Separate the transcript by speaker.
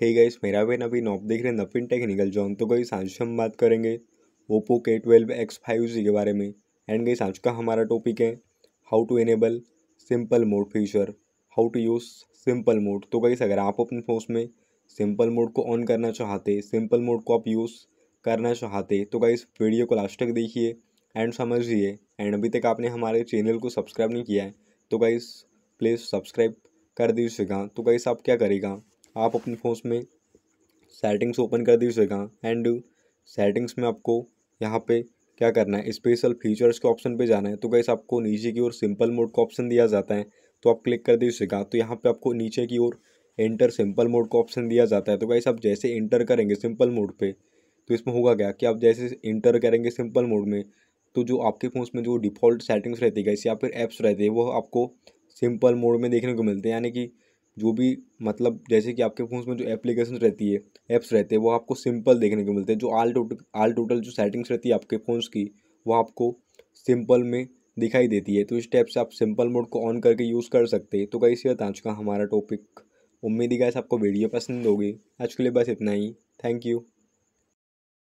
Speaker 1: hey guys मेरा बहन अभी नॉप देख रहे नफिन टेक्निकल निकल तो गई आज हम बात करेंगे ओप्पो के ट्वेल्व एक्स फाइव जी के बारे में एंड गई आज का हमारा टॉपिक है how to enable simple mode feature how to use simple mode तो गई अगर आप अपने फ़ोन में सिंपल मोड को ऑन करना चाहते सिंपल मोड को आप यूज़ करना चाहते तो गई वीडियो को लास्ट तक देखिए एंड समझिए एंड अभी तक आपने हमारे चैनल को सब्सक्राइब नहीं किया है तो गई प्लीज़ सब्सक्राइब कर दीजिएगा तो गई आप क्या करेगा आप अपने फ़ोन में सेटिंग्स ओपन कर दीजिएगा एंड सेटिंग्स में आपको यहाँ पे क्या करना है स्पेशल फीचर्स के ऑप्शन पे जाना है तो गैस आपको नीचे की ओर सिंपल मोड का ऑप्शन दिया जाता है तो आप क्लिक कर दीजिएगा तो यहाँ पे आपको नीचे की ओर एंटर सिंपल मोड का ऑप्शन दिया जाता है तो गैस आप जैसे इंटर करेंगे सिंपल मोड पर तो इसमें होगा क्या कि आप जैसे इंटर करेंगे सिंपल मोड में तो जो आपके फ़ोन में जो डिफ़ॉल्ट सेटिंग्स रहती है गैस या फिर एप्स रहते हैं वो आपको सिंपल मोड में देखने को मिलते हैं यानी कि जो भी मतलब जैसे कि आपके फ़ोन में जो एप्लीकेशन रहती है ऐप्स रहते हैं वो आपको सिंपल देखने को मिलते हैं जो आल टोटल आल टोटल जो सेटिंग्स रहती है आपके फ़ोन की वो आपको सिंपल में दिखाई देती है तो इस टाइप से आप सिंपल मोड को ऑन करके यूज़ कर सकते हैं तो कई सी आज का हमारा टॉपिक उम्मीद ही गाय आपको वीडियो पसंद होगी आज के लिए बस इतना ही थैंक यू